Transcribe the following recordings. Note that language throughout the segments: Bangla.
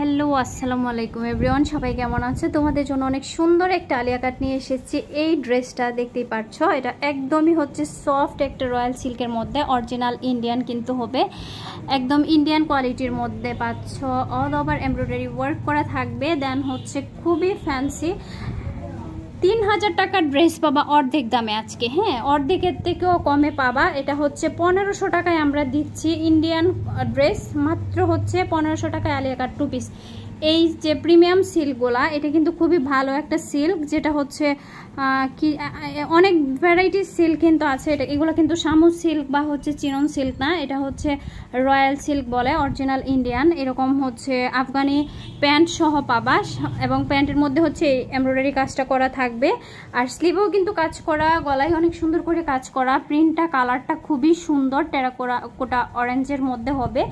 হ্যালো আসসালামু আলাইকুম এভরিওয়ান সবাই কেমন আছে তোমাদের জন্য অনেক সুন্দর একটা আলিয়া কাট নিয়ে এসেছি এই ড্রেসটা দেখতেই পাচ্ছ এটা একদমই হচ্ছে সফট একটা রয়্যাল সিল্কের মধ্যে অরিজিনাল ইন্ডিয়ান কিন্তু হবে একদম ইন্ডিয়ান কোয়ালিটির মধ্যে পাচ্ছ অল ওভার এমব্রয়ডারি ওয়ার্ক করা থাকবে দেন হচ্ছে খুবই ফ্যান্সি তিন হাজার টাকার ড্রেস পাবা অর্ধেক দামে আজকে হ্যাঁ অর্ধেকের থেকেও কমে পাবা এটা হচ্ছে পনেরোশো টাকায় আমরা দিচ্ছি ইন্ডিয়ান ড্রেস মাত্র হচ্ছে পনেরোশো টাকায় আলিয়াকার টু পিস এই যে প্রিমিয়াম সিল্কগুলা এটা কিন্তু খুবই ভালো একটা সিল্ক যেটা হচ্ছে কি অনেক ভ্যারাইটিস সিল্ক কিন্তু আছে এটা এগুলো কিন্তু শামু সিল্ক বা হচ্ছে চিরন সিল্ক না এটা হচ্ছে রয়্যাল সিল্ক বলে অরিজিনাল ইন্ডিয়ান এরকম হচ্ছে আফগানি প্যান্ট সহ পাবা এবং প্যান্টের মধ্যে হচ্ছে এমব্রয়ডারি কাজটা করা থাকবে আর স্লিভেও কিন্তু কাজ করা গলায় অনেক সুন্দর করে কাজ করা প্রিন্টটা কালারটা খুবই সুন্দর টেরাকোরা কোটা অরেঞ্জের মধ্যে হবে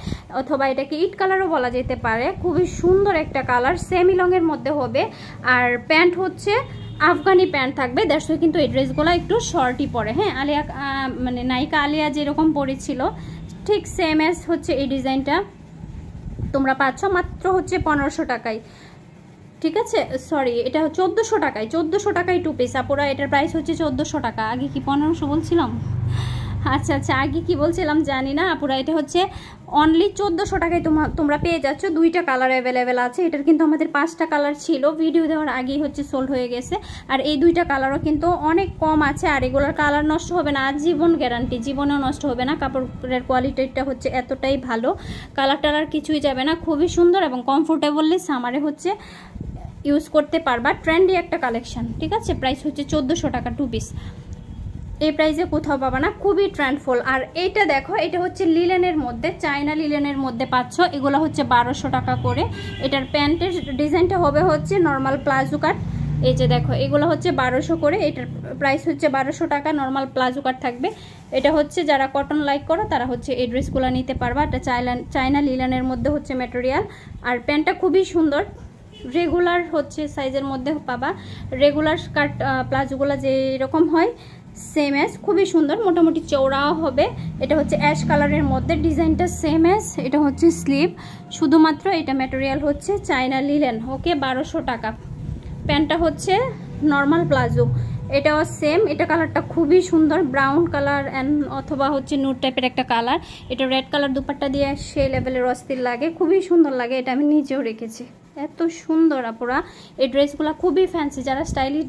অথবা এটাকে ইট কালারও বলা যেতে পারে খুবই সুন্দর একটা কালার সেমি লংয়ের মধ্যে হবে আর প্যান্ট হচ্ছে আফগানি প্যান্ট থাকবে দেড়শো কিন্তু এই ড্রেসগুলো একটু শর্টই পরে হ্যাঁ আলিয়া মানে নায়িকা আলিয়া যেরকম পরেছিল ঠিক সেম এস হচ্ছে এই ডিজাইনটা তোমরা পাচ্ছ মাত্র হচ্ছে পনেরোশো টাকায় ঠিক আছে সরি এটা চোদ্দোশো টাকায় চোদ্দোশো টাকায় টু পিস আপরা এটার প্রাইস হচ্ছে চোদ্দোশো টাকা আগে কি পনেরোশো বলছিলাম আচ্ছা আচ্ছা আগে কি বলছিলাম জানি না আপুরা এটা হচ্ছে অনলি চোদ্দোশো টাকায় তোমরা পেয়ে যাচ্ছ দুইটা কালার অ্যাভেলেবেল আছে এটার কিন্তু আমাদের পাঁচটা কালার ছিল ভিডিও দেওয়ার আগেই হচ্ছে সোল্ড হয়ে গেছে আর এই দুইটা কালারও কিন্তু অনেক কম আছে আর এগুলোর কালার নষ্ট হবে না আর জীবন গ্যারান্টি জীবনেও নষ্ট হবে না কাপড়ের কোয়ালিটিটা হচ্ছে এতটাই ভালো কালার টালার কিছুই যাবে না খুবই সুন্দর এবং কমফোর্টেবললি সামারে হচ্ছে ইউজ করতে পারবা ট্রেন্ডি একটা কালেকশান ঠিক আছে প্রাইস হচ্ছে চোদ্দোশো টাকা টু পিস এই প্রাইজে কোথাও পাবা না খুবই ট্রেন্ডফুল আর এইটা দেখো এটা হচ্ছে লিলেনের মধ্যে চায়না লিলেনের মধ্যে পাচ্ছ এগুলো হচ্ছে বারোশো টাকা করে এটার প্যান্টের ডিজাইনটা হবে হচ্ছে নর্মাল প্লাজো কাট এই যে দেখো এগুলো হচ্ছে বারোশো করে এটার প্রাইস হচ্ছে বারোশো টাকা নর্মাল প্লাজো কাট থাকবে এটা হচ্ছে যারা কটন লাইক করো তারা হচ্ছে এই ড্রেসগুলো নিতে পারবা এটা চায়না চায়না লিলানের মধ্যে হচ্ছে ম্যাটেরিয়াল আর প্যান্টটা খুবই সুন্দর রেগুলার হচ্ছে সাইজের মধ্যে পাবা রেগুলার কাট প্লাজোগুলো যেরকম হয় সেম অ্যাস খুবই সুন্দর মোটামুটি চওড়াও হবে এটা হচ্ছে অ্যাশ কালারের মধ্যে ডিজাইনটা সেম অ্যাস এটা হচ্ছে স্লিভ শুধুমাত্র এটা ম্যাটেরিয়াল হচ্ছে চায়না লিলেন ওকে বারোশো টাকা প্যান্টটা হচ্ছে নর্মাল প্লাজো এটাও সেম এটা কালারটা খুবই সুন্দর ব্রাউন কালার অ্যান্ড অথবা হচ্ছে নুট টাইপের একটা কালার এটা রেড কালার দুপাট্টা দিয়ে সেই লেভেলের অস্থির লাগে খুবই সুন্দর লাগে এটা আমি নিজেও রেখেছি এত সুন্দর আপুরা এই ড্রেসগুলো খুবই ফ্যান্সি যারা স্টাইলিশ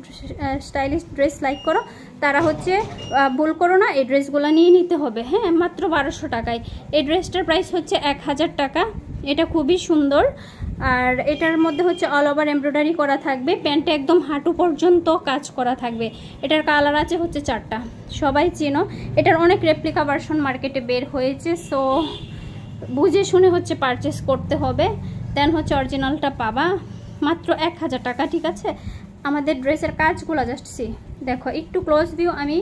স্টাইলিশ ড্রেস লাইক করো তারা হচ্ছে ভুল করো না এই ড্রেসগুলো নিয়ে নিতে হবে হ্যাঁ মাত্র বারোশো টাকায় এই ড্রেসটার প্রাইস হচ্ছে এক হাজার টাকা এটা খুবই সুন্দর আর এটার মধ্যে হচ্ছে অল ওভার এমব্রয়ডারি করা থাকবে প্যান্টে একদম হাঁটু পর্যন্ত কাজ করা থাকবে এটার কালার আছে হচ্ছে চারটা সবাই চেনো এটার অনেক রেপ্লিকা ভার্সন মার্কেটে বের হয়েছে সো বুঝে শুনে হচ্ছে পারচেস করতে হবে দেন হচ্ছে অরিজিনালটা পাবা মাত্র এক হাজার টাকা ঠিক আছে আমাদের ড্রেসের কাজগুলো জাস্ট সি দেখো একটু ক্লোজ দিও আমি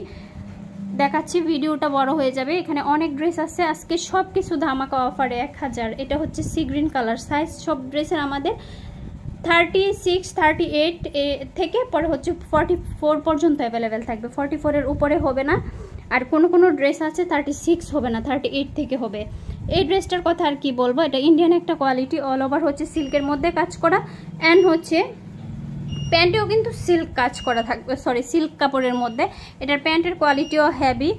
দেখাচ্ছি ভিডিওটা বড় হয়ে যাবে এখানে অনেক ড্রেস আছে আজকে সব কিছু ধামাকা অফারে এক হাজার এটা হচ্ছে সি গ্রিন কালার সাইজ সব ড্রেসের আমাদের থার্টি সিক্স থার্টি এইট থেকে পরে হচ্ছে ফর্টি ফোর পর্যন্ত অ্যাভেলেবেল থাকবে ফর্টি ফোরের উপরে হবে না আর কোনো কোনো ড্রেস আছে থার্টি সিক্স হবে না থার্টি এইট থেকে হবে এই ড্রেসটার কথা আর কি বলবো এটা ইন্ডিয়ান একটা কোয়ালিটি অল ওভার হচ্ছে সিল্কের মধ্যে কাজ করা অ্যান্ড হচ্ছে প্যান্টেও কিন্তু সিল্ক কাজ করা থাকবে সরি সিল্ক কাপড়ের মধ্যে এটার প্যান্টের কোয়ালিটিও হ্যাভি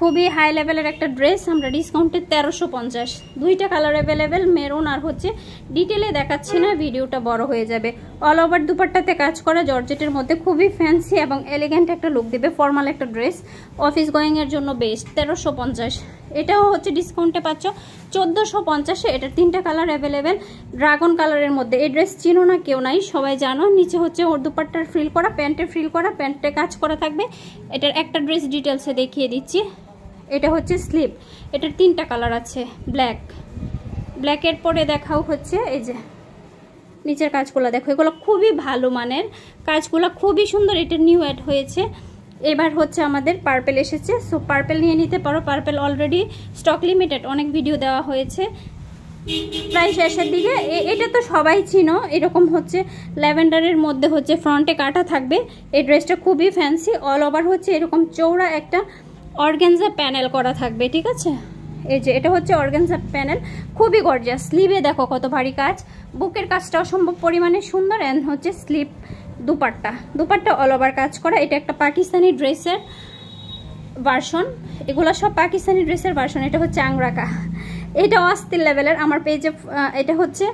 খুবই হাই লেভেলের একটা ড্রেস আমরা ডিসকাউন্টে তেরোশো পঞ্চাশ দুইটা কালার অ্যাভেলেবেল মেরুন আর হচ্ছে ডিটেলে দেখাচ্ছি না ভিডিওটা বড় হয়ে যাবে অল ওভার দুপাট্টাতে কাজ করা জর্জেটের মধ্যে খুবই ফ্যান্সি এবং এলিগেন্ট একটা লুক দেবে ফর্মাল একটা ড্রেস অফিস গোয়িংয়ের জন্য বেস্ট তেরোশো পঞ্চাশ এটাও হচ্ছে ডিসকাউন্টে পাচ্ছ চোদ্দোশো পঞ্চাশে এটার তিনটা কালার অ্যাভেলেবেল ড্রাগন কালারের মধ্যে এই ড্রেস চিনো না কেউ নাই সবাই জানো নিচে হচ্ছে ওর দুপাট্টার ফ্রিল করা প্যান্টে ফ্রিল করা প্যান্টে কাজ করা থাকবে এটার একটা ড্রেস ডিটেলসে দেখিয়ে দিচ্ছি এটা হচ্ছে স্লিপ এটার তিনটা কালার আছে ব্ল্যাক ব্ল্যাকের পরে দেখাও হচ্ছে এই যে নিচের কাজগুলো দেখো এগুলো খুবই ভালো মানের কাজগুলো খুবই সুন্দর এটা নিউ অ্যাড হয়েছে এবার হচ্ছে আমাদের পার্পেল এসেছে সো পার্পেল নিয়ে নিতে পারো পার্পেল অলরেডি স্টক লিমিটেড অনেক ভিডিও দেওয়া হয়েছে প্রায় শেষের দিকে এটা তো সবাই চিনো এরকম হচ্ছে ল্যাভেন্ডারের মধ্যে হচ্ছে ফ্রন্টে কাটা থাকবে এই ড্রেসটা খুবই ফ্যান্সি অল ওভার হচ্ছে এরকম চৌড়া একটা অর্গেনজা প্যানেল করা থাকবে ঠিক আছে এই যে এটা হচ্ছে অর্গেনজা প্যানেল খুবই গর্জা স্লিভে দেখো কত ভারী কাজ বুকের কাজটাও সম্ভব পরিমাণে সুন্দর অ্যান্ড হচ্ছে sleeve dupatta dupatta all over কাজ করা এটা একটা পাকিস্তানি ড্রেসের ভার্সন এগুলো সব পাকিস্তানি ড্রেসের ভার্সন এটা হচ্ছে আংরাকা এটা অস্থির লেভেলের আমার পেজে এটা হচ্ছে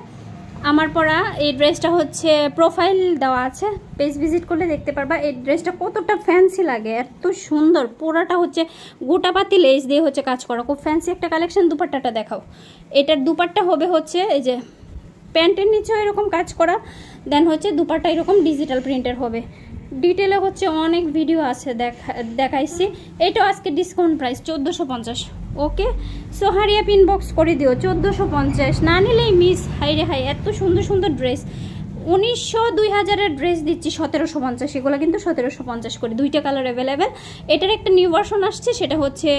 আমার পরা এই ড্রেসটা হচ্ছে প্রোফাইল দেওয়া আছে পেজ ভিজিট করলে দেখতে পারবা এই ড্রেসটা কতটা ফ্যান্সি লাগে এত সুন্দর পোড়াটা হচ্ছে গোটাপাতি লেস দিয়ে হচ্ছে কাজ করা খুব ফ্যান্সি একটা কালেকশন দুপাট্টাটা দেখাও এটার দুপাট্টা হবে হচ্ছে এই যে প্যান্টের নিচেও এরকম কাজ করা দেন হচ্ছে দুপাটা এরকম ডিজিটাল প্রিন্টের হবে ডিটেলে হচ্ছে অনেক ভিডিও আছে দেখা দেখাইছি এটাও আজকে ডিসকাউন্ট প্রাইস চোদ্দোশো পঞ্চাশ ওকে সো হারিয়ে পিন বক্স করে দিও চোদ্দোশো পঞ্চাশ না নিলেই মিস হাই রে হাই এত সুন্দর সুন্দর ড্রেস উনিশশো দুই হাজারের ড্রেস দিচ্ছি সতেরোশো পঞ্চাশ এগুলো কিন্তু সতেরোশো পঞ্চাশ করে দুইটা কালার অ্যাভেলেবেল এটার একটা নিউ ভার্সন আসছে সেটা হচ্ছে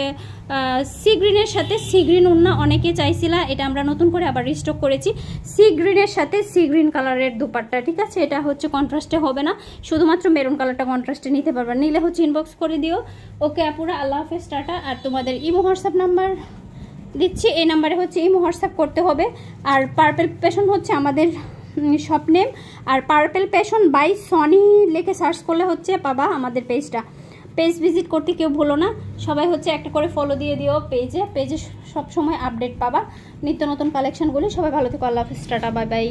সি গ্রিনের সাথে সি গ্রিন উন্না অনেকে চাইছিলা এটা আমরা নতুন করে আবার রিস্টক করেছি সি গ্রিনের সাথে সি গ্রিন কালারের দুপাট্টা ঠিক আছে এটা হচ্ছে কন্ট্রাস্টে হবে না শুধুমাত্র মেরুন কালারটা কন্ট্রাস্টে নিতে পারবেন নিলে হচ্ছে ইনবক্স করে দিও ওকে আপুরা আল্লাহ হাফেজ টাটা আর তোমাদের ইমো হোয়াটসঅ্যাপ নাম্বার দিচ্ছি এই নাম্বারে হচ্ছে ইমো হোয়াটসঅ্যাপ করতে হবে আর পার্পেল পেশন হচ্ছে আমাদের নেম আর পার্পেল প্যাশন বাই সনি লেখে সার্চ করলে হচ্ছে পাবা আমাদের পেজটা পেজ ভিজিট করতে কেউ ভুলো না সবাই হচ্ছে একটা করে ফলো দিয়ে দিও পেজে পেজে সবসময় আপডেট পাবা নিত্য নতুন কালেকশানগুলি সবাই ভালো থেকে আল্লাহ হাফিজ টাটা বাই বাই